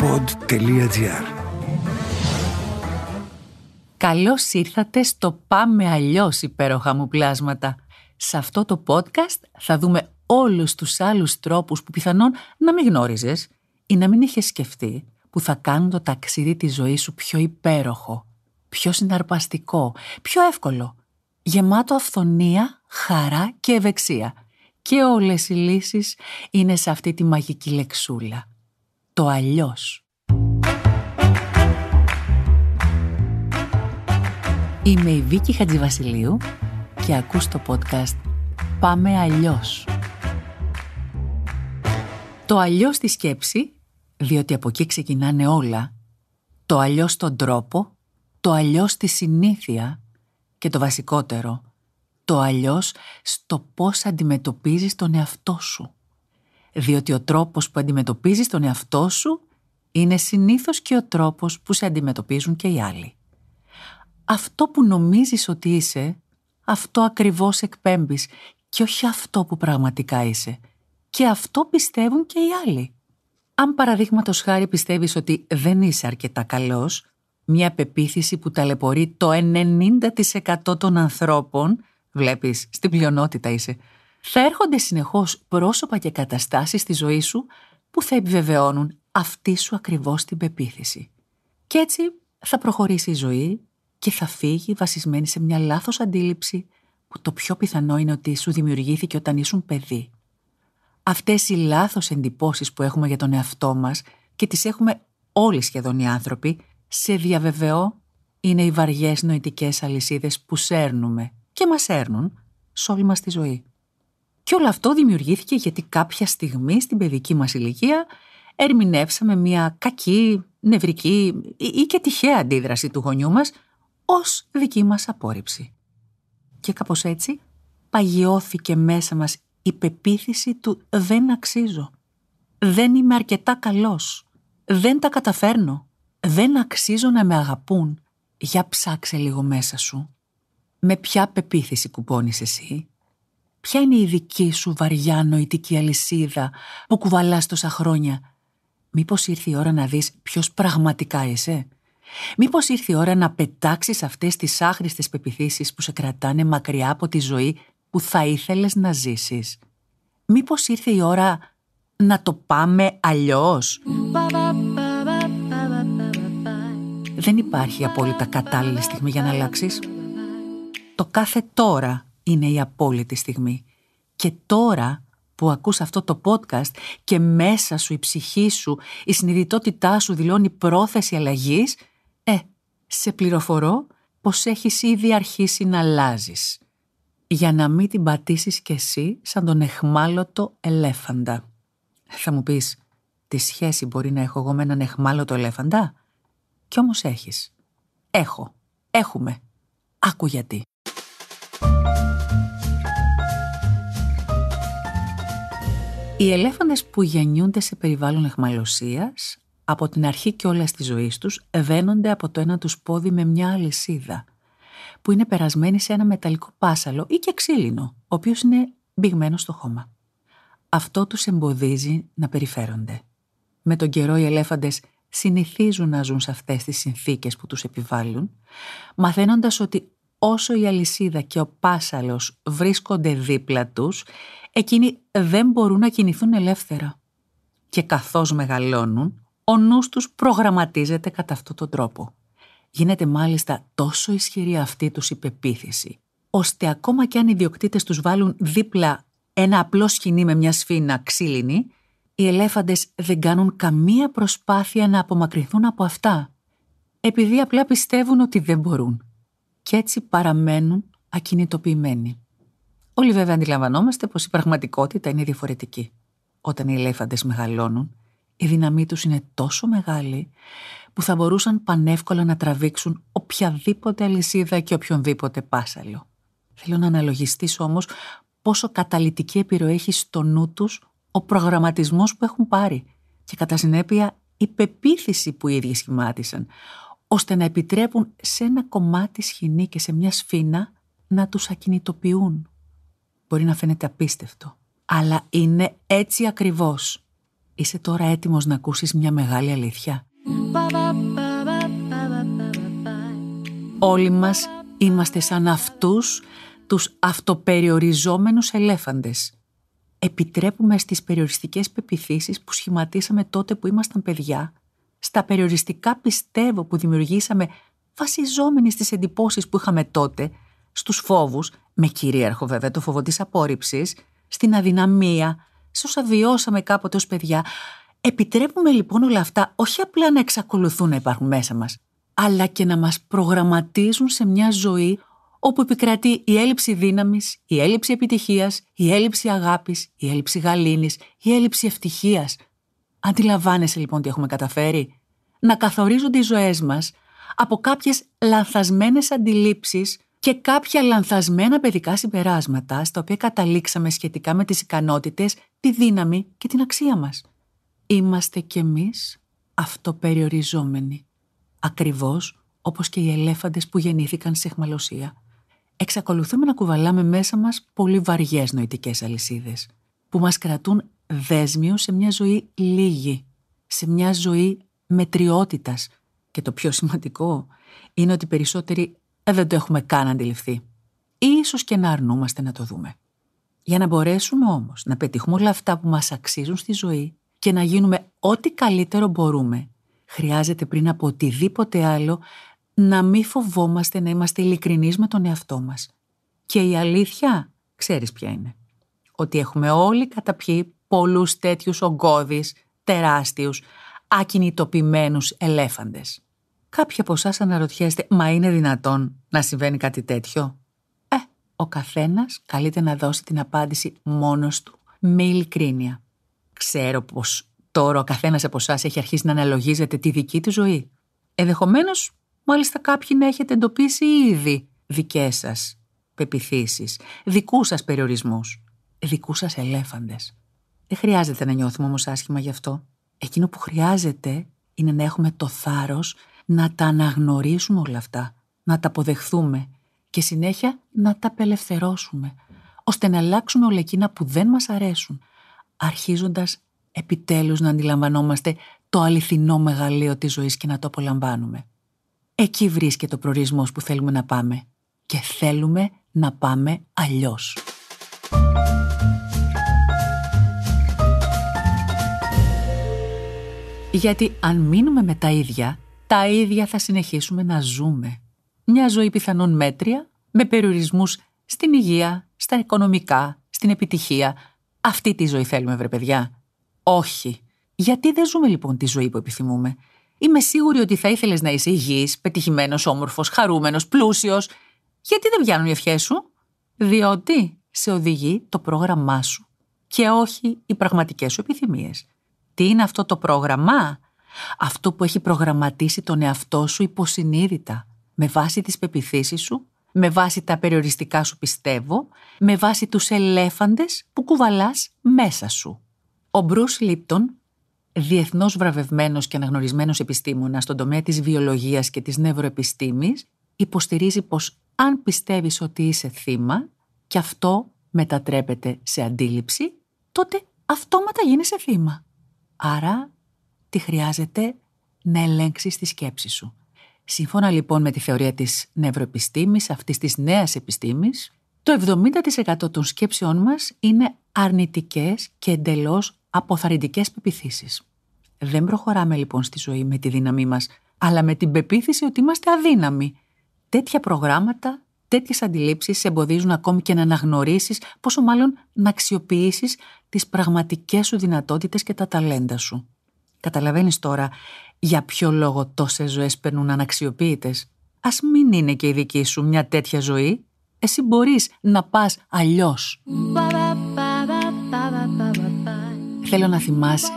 pod.gr Καλώς ήρθατε στο «Πάμε αλλιώς» υπέροχα μου πλάσματα. Σε αυτό το podcast θα δούμε όλους τους άλλους τρόπους που πιθανόν να μην γνώριζες ή να μην είχες σκεφτεί που θα κάνουν το ταξίδι της ζωής σου πιο υπέροχο, πιο συναρπαστικό, πιο εύκολο, γεμάτο αυθονία, χαρά και ευεξία. Και όλες οι λύσεις είναι σε αυτή τη μαγική λεξούλα το αλλιώς. Είμαι η Βίκη Χατζηβασιλείου και ακούς το podcast «Πάμε αλλιώς». Το αλλιώς στη σκέψη, διότι από εκεί ξεκινάνε όλα, το αλλιώς στον τρόπο, το αλλιώς στη συνήθεια και το βασικότερο, το αλλιώς στο πώς αντιμετωπίζεις τον εαυτό σου διότι ο τρόπος που αντιμετωπίζεις τον εαυτό σου είναι συνήθως και ο τρόπος που σε αντιμετωπίζουν και οι άλλοι. Αυτό που νομίζεις ότι είσαι, αυτό ακριβώς εκπέμπεις και όχι αυτό που πραγματικά είσαι. Και αυτό πιστεύουν και οι άλλοι. Αν παραδείγματος χάρη πιστεύεις ότι δεν είσαι αρκετά καλός, μια πεποίθηση που ταλαιπωρεί το 90% των ανθρώπων, βλέπεις, στην πλειονότητα είσαι, θα έρχονται συνεχώς πρόσωπα και καταστάσεις στη ζωή σου που θα επιβεβαιώνουν αυτή σου ακριβώς την πεποίθηση. Και έτσι θα προχωρήσει η ζωή και θα φύγει βασισμένη σε μια λάθος αντίληψη που το πιο πιθανό είναι ότι σου δημιουργήθηκε όταν ήσουν παιδί. Αυτές οι λάθος εντυπώσεις που έχουμε για τον εαυτό μας και τις έχουμε όλοι σχεδόν οι άνθρωποι, σε διαβεβαιώ είναι οι βαριές νοητικές αλυσίδες που σέρνουμε και μας σέρνουν σε όλη μας τη ζωή. Και όλο αυτό δημιουργήθηκε γιατί κάποια στιγμή στην παιδική μας ηλικία ερμηνεύσαμε μια κακή, νευρική ή και τυχαία αντίδραση του γονιού μας ως δική μας απόρριψη. Και κάπως έτσι παγιώθηκε μέσα μας η πεποίθηση του «δεν αξίζω», «δεν είμαι αρκετά καλός», «δεν τα καταφέρνω», «δεν αξίζω να με αγαπούν». Για ψάξε λίγο μέσα σου. Με ποια πεποίθηση κουμπώνεις εσύ, Ποια είναι η δική σου βαριά νοητική αλυσίδα που κουβαλάς τόσα χρόνια. Μήπως ήρθε η ώρα να δεις ποιος πραγματικά είσαι. Μήπως ήρθε η ώρα να πετάξεις αυτές τις άχρηστες πεπιθήσεις που σε κρατάνε μακριά από τη ζωή που θα ήθελες να ζήσεις. Μήπως ήρθε η ώρα να το πάμε αλλιώς. Δεν υπάρχει απόλυτα κατάλληλη στιγμή για να αλλάξεις. Το κάθε τώρα είναι η απόλυτη στιγμή. Και τώρα που ακούς αυτό το podcast και μέσα σου η ψυχή σου, η συνειδητότητά σου δηλώνει πρόθεση αλλαγής, ε, σε πληροφορώ πως έχεις ήδη αρχίσει να αλλάζεις. Για να μην την πατήσεις κι εσύ σαν τον εχμάλωτο ελέφαντα. Θα μου πεις, τη σχέση μπορεί να έχω εγώ με έναν εχμάλωτο ελέφαντα? Κι όμως έχεις. Έχω. Έχουμε. Άκου γιατί. Οι ελέφαντες που γεννιούνται σε περιβάλλον εχμαλωσίας, από την αρχή και όλα στη ζωή τους, βαίνονται από το ένα τους πόδι με μια αλυσίδα, που είναι περασμένη σε ένα μεταλλικό πάσαλο ή και ξύλινο, ο οποίος είναι μπηγμένος στο χώμα. Αυτό τους εμποδίζει να περιφέρονται. Με τον καιρό οι ελέφαντες συνηθίζουν να ζουν σε αυτές τις συνθήκες που τους επιβάλλουν, μαθαίνοντας ότι όσο η αλυσίδα και ο πάσαλος βρίσκονται δίπλα τους, εκείνοι δεν μπορούν να κινηθούν ελεύθερα. Και καθώς μεγαλώνουν, ο νους τους προγραμματίζεται κατά αυτόν τον τρόπο. Γίνεται μάλιστα τόσο ισχυρή αυτή τους υπεποίθηση, ώστε ακόμα και αν οι διοκτήτες τους βάλουν δίπλα ένα απλό σκηνή με μια σφήνα ξύλινη, οι ελέφαντες δεν κάνουν καμία προσπάθεια να απομακρυνθούν από αυτά, επειδή απλά πιστεύουν ότι δεν μπορούν και έτσι παραμένουν ακινητοποιημένοι. Όλοι βέβαια αντιλαμβανόμαστε πως η πραγματικότητα είναι διαφορετική. Όταν οι ελέφαντες μεγαλώνουν, η δύναμή τους είναι τόσο μεγάλη που θα μπορούσαν πανεύκολα να τραβήξουν οποιαδήποτε αλυσίδα και οποιονδήποτε πάσαλο. Θέλω να αναλογιστείς όμως πόσο καταλητική επιρροή έχει στο νου τους ο προγραμματισμός που έχουν πάρει και κατά συνέπεια η πεποίθηση που οι ίδιοι σχημάτισαν ώστε να επιτρέπουν σε ένα κομμάτι σχοινή και σε μια σφίνα να τους ακινητοποιούν. Μπορεί να φαίνεται απίστευτο, αλλά είναι έτσι ακριβώς. Είσαι τώρα έτοιμος να ακούσεις μια μεγάλη αλήθεια. Όλοι μας είμαστε σαν αυτούς τους αυτοπεριοριζόμενους ελέφαντες. Επιτρέπουμε στις περιοριστικές πεπιθήσεις που σχηματίσαμε τότε που ήμασταν παιδιά στα περιοριστικά πιστεύω που δημιουργήσαμε βασιζόμενοι στις εντυπώσεις που είχαμε τότε, στους φόβους, με κυρίαρχο βέβαια το φόβο της απόρριψης, στην αδυναμία, σε όσα κάποτε ως παιδιά. Επιτρέπουμε λοιπόν όλα αυτά όχι απλά να εξακολουθούν να υπάρχουν μέσα μας, αλλά και να μας προγραμματίζουν σε μια ζωή όπου επικρατεί η έλλειψη δύναμης, η έλλειψη επιτυχίας, η έλλειψη αγάπης, η έλλειψη γαλήνης, η έλλειψη ευτυχίας – Αντιλαμβάνεσαι λοιπόν τι έχουμε καταφέρει. Να καθορίζονται οι ζωές μας από κάποιες λανθασμένες αντιλήψεις και κάποια λανθασμένα παιδικά συμπεράσματα στα οποία καταλήξαμε σχετικά με τις ικανότητες, τη δύναμη και την αξία μας. Είμαστε κι εμείς αυτοπεριοριζόμενοι, ακριβώς όπως και οι ελέφαντες που γεννήθηκαν σε εχμαλωσία. Εξακολουθούμε να κουβαλάμε μέσα μας πολύ βαριές νοητικές αλυσίδες, που μας κρατούν δέσμιο σε μια ζωή λίγη, σε μια ζωή μετριότητας. Και το πιο σημαντικό είναι ότι περισσότεροι ε, δεν το έχουμε καν αντιληφθεί. Ίσως και να αρνούμαστε να το δούμε. Για να μπορέσουμε όμως να πετύχουμε όλα αυτά που μας αξίζουν στη ζωή και να γίνουμε ό,τι καλύτερο μπορούμε, χρειάζεται πριν από οτιδήποτε άλλο να μην φοβόμαστε να είμαστε ειλικρινείς με τον εαυτό μας. Και η αλήθεια, ξέρεις ποια είναι. Ότι έχουμε όλοι καταπιεί πολλούς τέτοιους ογκώδεις, τεράστιους, ακινητοποιημένους ελέφαντες. Κάποιοι από εσάς αναρωτιέστε, μα είναι δυνατόν να συμβαίνει κάτι τέτοιο. Ε, ο καθένας καλείται να δώσει την απάντηση μόνος του, με ειλικρίνεια. Ξέρω πως τώρα ο καθένας από εσάς έχει αρχίσει να αναλογίζεται τη δική του ζωή. Ενδεχομένως, μάλιστα κάποιοι να έχετε εντοπίσει ήδη δικές σας πεπιθήσεις, δικούς σας περιορισμούς, δικούς σας ελέφαντες. Δεν χρειάζεται να νιώθουμε όμως άσχημα γι' αυτό. Εκείνο που χρειάζεται είναι να έχουμε το θάρρος να τα αναγνωρίσουμε όλα αυτά, να τα αποδεχθούμε και συνέχεια να τα απελευθερώσουμε, ώστε να αλλάξουμε όλα εκείνα που δεν μας αρέσουν, αρχίζοντας επιτέλους να αντιλαμβανόμαστε το αληθινό μεγαλείο της ζωής και να το απολαμβάνουμε. Εκεί βρίσκεται ο προορισμός που θέλουμε να πάμε και θέλουμε να πάμε αλλιώς. Γιατί αν μείνουμε με τα ίδια, τα ίδια θα συνεχίσουμε να ζούμε. Μια ζωή πιθανόν μέτρια, με περιορισμούς στην υγεία, στα οικονομικά, στην επιτυχία. Αυτή τη ζωή θέλουμε, βρε παιδιά. Όχι. Γιατί δεν ζούμε λοιπόν τη ζωή που επιθυμούμε. Είμαι σίγουρη ότι θα ήθελες να είσαι υγιής, πετυχημένος, όμορφος, χαρούμενος, πλούσιος. Γιατί δεν πιάνουν οι ευχές σου, Διότι σε οδηγεί το πρόγραμμά σου και όχι οι πραγματικές σου επιθυμίες τι είναι αυτό το πρόγραμμα. Αυτό που έχει προγραμματίσει τον εαυτό σου υποσυνείδητα, με βάση τις πεπιθήσεις σου, με βάση τα περιοριστικά σου πιστεύω, με βάση τους ελέφαντες που κουβαλάς μέσα σου. Ο Μπρούς Λίπτον, διεθνώς βραβευμένος και αναγνωρισμένος επιστήμονας στον τομέα της βιολογίας και της νευροεπιστήμης, υποστηρίζει πως αν πιστεύεις ότι είσαι θύμα και αυτό μετατρέπεται σε αντίληψη, τότε αυτόματα γίνεσαι θύμα. Άρα, τη χρειάζεται να ελέγξεις τη σκέψη σου. Σύμφωνα λοιπόν με τη θεωρία της νευροεπιστήμης, αυτής της νέας επιστήμης, το 70% των σκέψεών μας είναι αρνητικές και εντελώς αποθαρρυντικές πεπιθήσεις. Δεν προχωράμε λοιπόν στη ζωή με τη δύναμή μας, αλλά με την πεποίθηση ότι είμαστε αδύναμοι. Τέτοια προγράμματα τέτοιες αντιλήψεις σε εμποδίζουν ακόμη και να αναγνωρίσεις, πόσο μάλλον να αξιοποιήσεις τις πραγματικές σου δυνατότητες και τα ταλέντα σου. Καταλαβαίνεις τώρα για ποιο λόγο τόσες ζωές περνούν αναξιοποιητές. Ας μην είναι και η δική σου μια τέτοια ζωή. Εσύ μπορείς να πας αλλιώς. Θέλω να θυμάσαι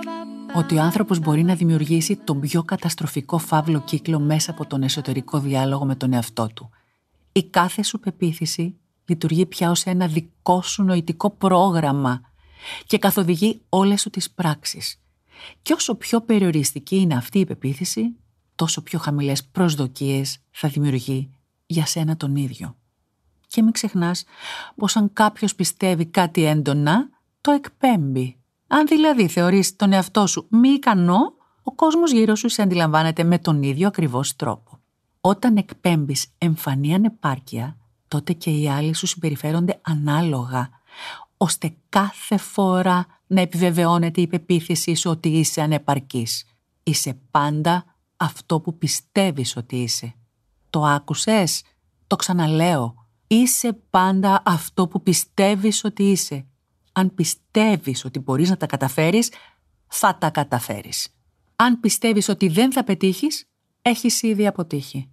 ότι ο άνθρωπος μπορεί να δημιουργήσει τον πιο καταστροφικό φαύλο κύκλο μέσα από τον εσωτερικό διάλογο με τον εαυτό του – η κάθε σου πεποίθηση λειτουργεί πια ως ένα δικό σου νοητικό πρόγραμμα και καθοδηγεί όλες σου τις πράξεις. Και όσο πιο περιοριστική είναι αυτή η πεποίθηση, τόσο πιο χαμηλές προσδοκίες θα δημιουργεί για σένα τον ίδιο. Και μην ξεχνάς πως αν κάποιος πιστεύει κάτι έντονα, το εκπέμπει. Αν δηλαδή θεωρείς τον εαυτό σου μη ικανό, ο κόσμος γύρω σου σε αντιλαμβάνεται με τον ίδιο ακριβώς τρόπο. Όταν εκπέμπεις εμφανή ανεπάρκεια, τότε και οι άλλοι σου συμπεριφέρονται ανάλογα, ώστε κάθε φορά να επιβεβαιώνεται η πεποίθησή σου ότι είσαι ανεπαρκής. Είσαι πάντα αυτό που πιστεύεις ότι είσαι. Το άκουσες? Το ξαναλέω. Είσαι πάντα αυτό που πιστεύεις ότι είσαι. Αν πιστεύεις ότι μπορείς να τα καταφέρεις, θα τα καταφέρεις. Αν πιστεύεις ότι δεν θα πετύχεις έχεις ήδη αποτύχει.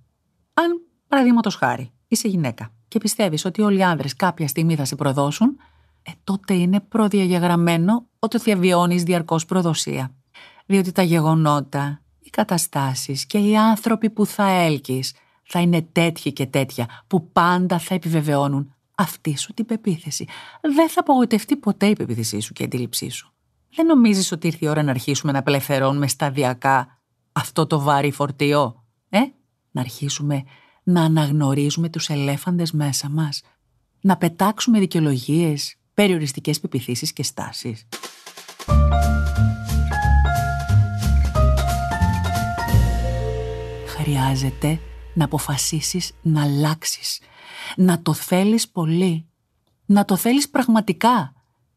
Αν, παραδείγματος χάρη, είσαι γυναίκα και πιστεύεις ότι όλοι οι άνδρες κάποια στιγμή θα σε προδώσουν, ε, τότε είναι προδιαγεγραμμένο ότι θα βιώνεις διαρκώς προδοσία. Διότι τα γεγονότα, οι καταστάσεις και οι άνθρωποι που θα έλκεις θα είναι τέτοιοι και τέτοια που πάντα θα επιβεβαιώνουν αυτή σου την πεποίθηση. Δεν θα απογοητευτεί ποτέ η πεποίθησή σου και η αντίληψή σου. Δεν νομίζεις ότι ήρθε η ώρα να αρχίσουμε να απελευθερώνουμε σταδιακά αυτό το βάρη φορτίο. Ε, να αρχίσουμε να αναγνωρίζουμε τους ελέφαντες μέσα μας. Να πετάξουμε δικαιολογίες, περιοριστικές πεπιθήσεις και στάσεις. Χρειάζεται να αποφασίσεις να αλλάξεις. Να το θέλεις πολύ. Να το θέλεις πραγματικά.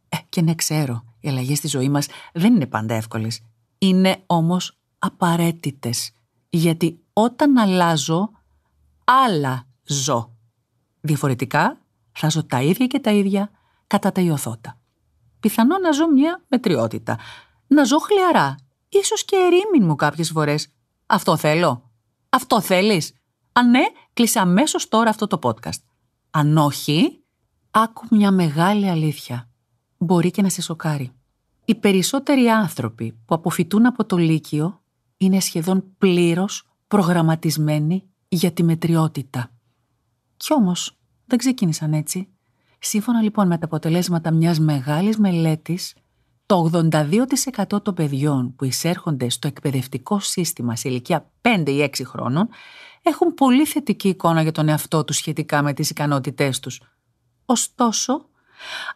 Ε, και ναι ξέρω, οι αλλαγές στη ζωή μας δεν είναι πάντα εύκολες. Είναι όμως απαραίτητες, γιατί όταν αλλάζω, άλλα ζω. Διαφορετικά, θα ζω τα ίδια και τα ίδια κατά τα ιωθώτα. Πιθανό να ζω μια μετριότητα, να ζω χλιαρά, ίσως και ερήμην μου κάποιες φορές. Αυτό θέλω. Αυτό θέλεις. Αν ναι, κλείσε αμέσως τώρα αυτό το podcast. Αν όχι, άκου μια μεγάλη αλήθεια. Μπορεί και να σε σοκάρει. Οι περισσότεροι άνθρωποι που αποφυτούν από το Λύκειο είναι σχεδόν πλήρως προγραμματισμένη για τη μετριότητα. Κι όμως δεν ξεκίνησαν έτσι. Σύμφωνα λοιπόν με τα αποτελέσματα μιας μεγάλης μελέτης, το 82% των παιδιών που εισέρχονται στο εκπαιδευτικό σύστημα σε ηλικία 5 ή 6 χρόνων έχουν πολύ θετική εικόνα για τον εαυτό τους σχετικά με τις ικανότητές τους. Ωστόσο,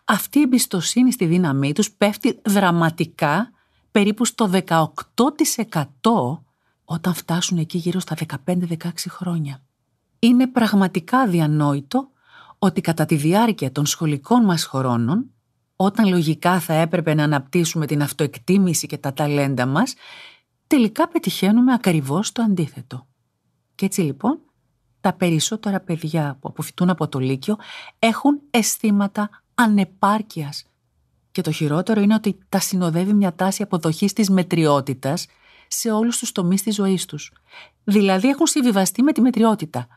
αυτή η εμπιστοσύνη στη δύναμή τους πέφτει δραματικά περίπου στο 18% όταν φτάσουν εκεί γύρω στα 15-16 χρόνια. Είναι πραγματικά διανόητο ότι κατά τη διάρκεια των σχολικών μας χρόνων, όταν λογικά θα έπρεπε να αναπτύσσουμε την αυτοεκτίμηση και τα ταλέντα μας, τελικά πετυχαίνουμε ακριβώς το αντίθετο. Και έτσι λοιπόν, τα περισσότερα παιδιά που αποφυτούν από το Λύκειο έχουν αισθήματα ανεπάρκειας και το χειρότερο είναι ότι τα συνοδεύει μια τάση αποδοχής της μετριότητας σε όλους τους τομείς της ζωής τους. Δηλαδή έχουν συμβιβαστεί με τη μετριότητα.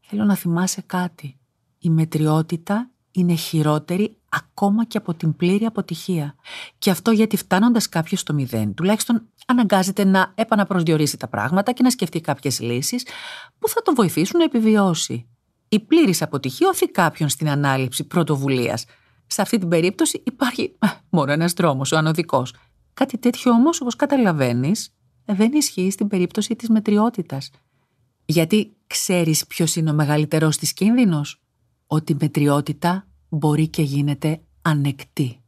Θέλω να θυμάσαι κάτι. Η μετριότητα είναι χειρότερη ακόμα και από την πλήρη αποτυχία. Και αυτό γιατί φτάνοντας κάποιος στο μηδέν, τουλάχιστον αναγκάζεται να επαναπροσδιορίσει τα πράγματα και να σκεφτεί κάποιες λύσεις που θα τον βοηθήσουν να επιβιώσει. Η πλήρης αποτυχία οθεί κάποιον στην ανάληψη πρωτοβουλίας, σε αυτή την περίπτωση υπάρχει ε, μόνο ένας δρόμος, ο ανωδικός. Κάτι τέτοιο όμως, όπως καταλαβαίνεις, ε, δεν ισχύει στην περίπτωση της μετριότητας. Γιατί ξέρεις ποιος είναι ο μεγαλύτερό της κίνδυνος, ότι η μετριότητα μπορεί και γίνεται ανεκτή.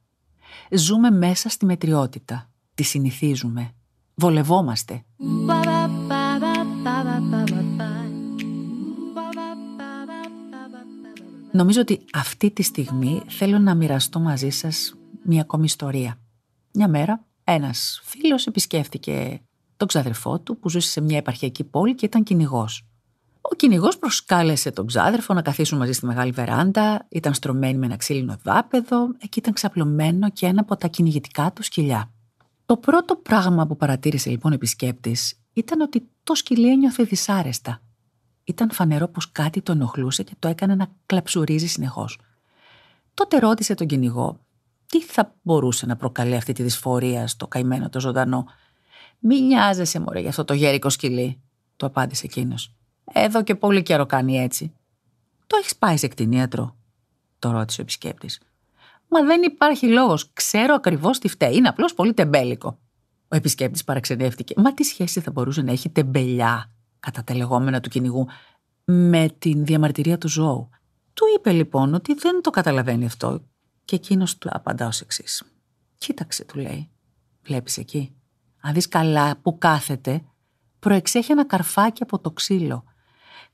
Ζούμε μέσα στη μετριότητα. Τη συνηθίζουμε. Βολευόμαστε. Νομίζω ότι αυτή τη στιγμή θέλω να μοιραστώ μαζί σας μια ακόμη ιστορία. Μια μέρα ένας φίλος επισκέφτηκε τον ξαδερφό του που ζούσε σε μια επαρχιακή πόλη και ήταν κυνηγός. Ο κυνηγός προσκάλεσε τον ξάδερφο να καθίσουν μαζί στη μεγάλη βεράντα, ήταν στρωμένοι με ένα ξύλινο δάπεδο, εκεί ήταν ξαπλωμένο και ένα από τα κυνηγητικά του σκυλιά. Το πρώτο πράγμα που παρατήρησε λοιπόν ο επισκέπτης ήταν ότι το σκυλί ένιωθε δυσάρεστα. Ήταν φανερό πως κάτι τον ενοχλούσε και το έκανε να κλαψουρίζει συνεχώς. Τότε ρώτησε τον κυνηγό τι θα μπορούσε να προκαλεί αυτή τη δυσφορία στο καημένο το ζωντανό. Μη νοιάζεσαι, Μωρέ, για αυτό το γέρικο σκυλί, του απάντησε εκείνος. Εδώ και πολύ καιρό κάνει έτσι. Το έχεις πάει σε κτηνίατρο, το ρώτησε ο επισκέπτης. Μα δεν υπάρχει λόγος. Ξέρω ακριβώς τι φταίει. Είναι απλώς πολύ τεμπέλικο. Ο επισκέπτης παραξενεύτηκε. Μα τι σχέση θα μπορούσε να έχει τεμπελιά κατά τα λεγόμενα του κυνηγού, με την διαμαρτυρία του ζώου. Του είπε λοιπόν ότι δεν το καταλαβαίνει αυτό και εκείνος του απαντά ως εξής. Κοίταξε, του λέει. Βλέπεις εκεί. Αν δεις καλά που κάθεται, προεξέχει ένα καρφάκι από το ξύλο.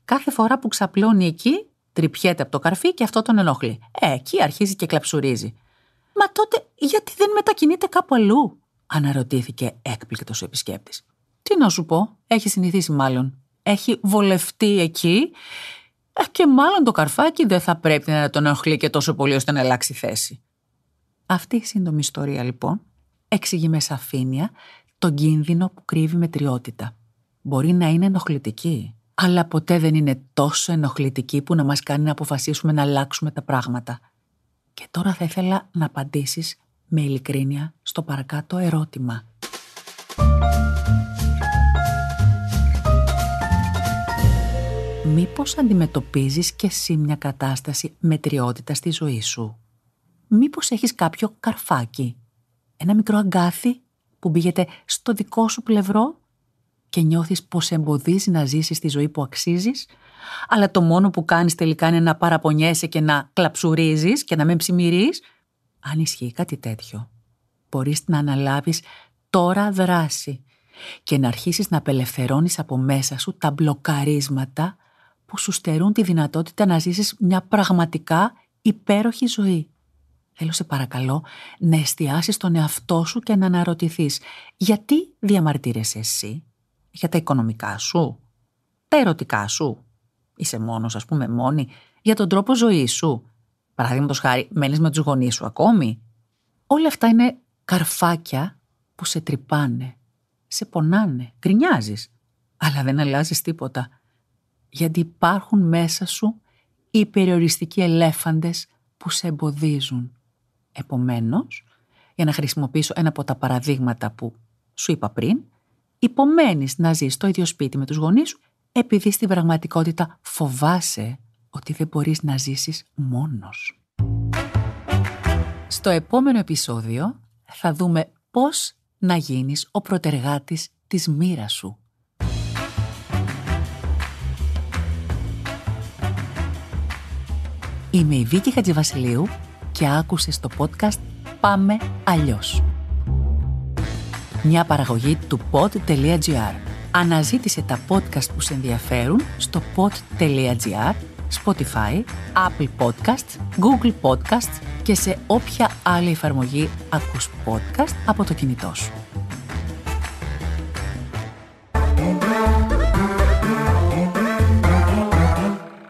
Κάθε φορά που ξαπλώνει εκεί, τρυπιέται από το καρφί και αυτό τον ενοχλεί. Ε, εκεί αρχίζει και κλαψουρίζει. Μα τότε γιατί δεν μετακινείται κάπου αλλού, αναρωτήθηκε έκπληκτος ο επισκέπτης. Τι να σου πω, έχει συνηθίσει μάλλον, έχει βολευτεί εκεί ε, και μάλλον το καρφάκι δεν θα πρέπει να τον ενοχλεί και τόσο πολύ ώστε να αλλάξει θέση. Αυτή η σύντομη ιστορία λοιπόν εξηγεί με σαφήνεια τον κίνδυνο που κρύβει με τριότητα. Μπορεί να είναι ενοχλητική, αλλά ποτέ δεν είναι τόσο ενοχλητική που να μας κάνει να αποφασίσουμε να αλλάξουμε τα πράγματα. Και τώρα θα ήθελα να απαντήσεις με ειλικρίνεια στο παρακάτω ερώτημα. Μήπως αντιμετωπίζεις και εσύ μια κατάσταση μετριότητας στη ζωή σου. Μήπως έχεις κάποιο καρφάκι, ένα μικρό αγκάθι που μπήγεται στο δικό σου πλευρό και νιώθεις πως εμποδίζει να ζήσεις τη ζωή που αξίζεις, αλλά το μόνο που κάνεις τελικά είναι να παραπονιέσαι και να κλαψουρίζεις και να με ψημυρείς. Αν ισχύει κάτι τέτοιο, μπορείς να αναλάβεις τώρα δράση και να αρχίσεις να απελευθερώνεις από μέσα σου τα μπλοκαρίσματα που σου στερούν τη δυνατότητα να ζήσεις μια πραγματικά υπέροχη ζωή. Θέλω σε παρακαλώ να εστιάσεις τον εαυτό σου και να αναρωτηθείς γιατί διαμαρτύρεσαι εσύ, για τα οικονομικά σου, τα ερωτικά σου, είσαι μόνος ας πούμε μόνη, για τον τρόπο ζωής σου, παραδείγματος χάρη μένεις με τους γονείς σου ακόμη. Όλα αυτά είναι καρφάκια που σε τρυπάνε, σε πονάνε, γκρινιάζεις, αλλά δεν αλλάζεις τίποτα γιατί υπάρχουν μέσα σου οι περιοριστικοί ελέφαντες που σε εμποδίζουν. Επομένως, για να χρησιμοποιήσω ένα από τα παραδείγματα που σου είπα πριν, υπομένεις να ζεις στο ίδιο σπίτι με τους γονείς σου επειδή στην πραγματικότητα φοβάσαι ότι δεν μπορείς να ζήσεις μόνος. Στο επόμενο επεισόδιο θα δούμε πώς να γίνεις ο προτεργάτης της μοίρας σου Είμαι η Βίκη Χατζηβασιλείου και άκουσες το podcast «Πάμε αλλιώς». Μια παραγωγή του pod.gr. Αναζήτησε τα podcast που σε ενδιαφέρουν στο pod.gr, Spotify, Apple Podcasts, Google Podcasts και σε όποια άλλη εφαρμογή ακούς podcast από το κινητό σου.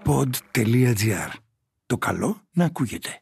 Pod.gr το καλό να ακούγεται.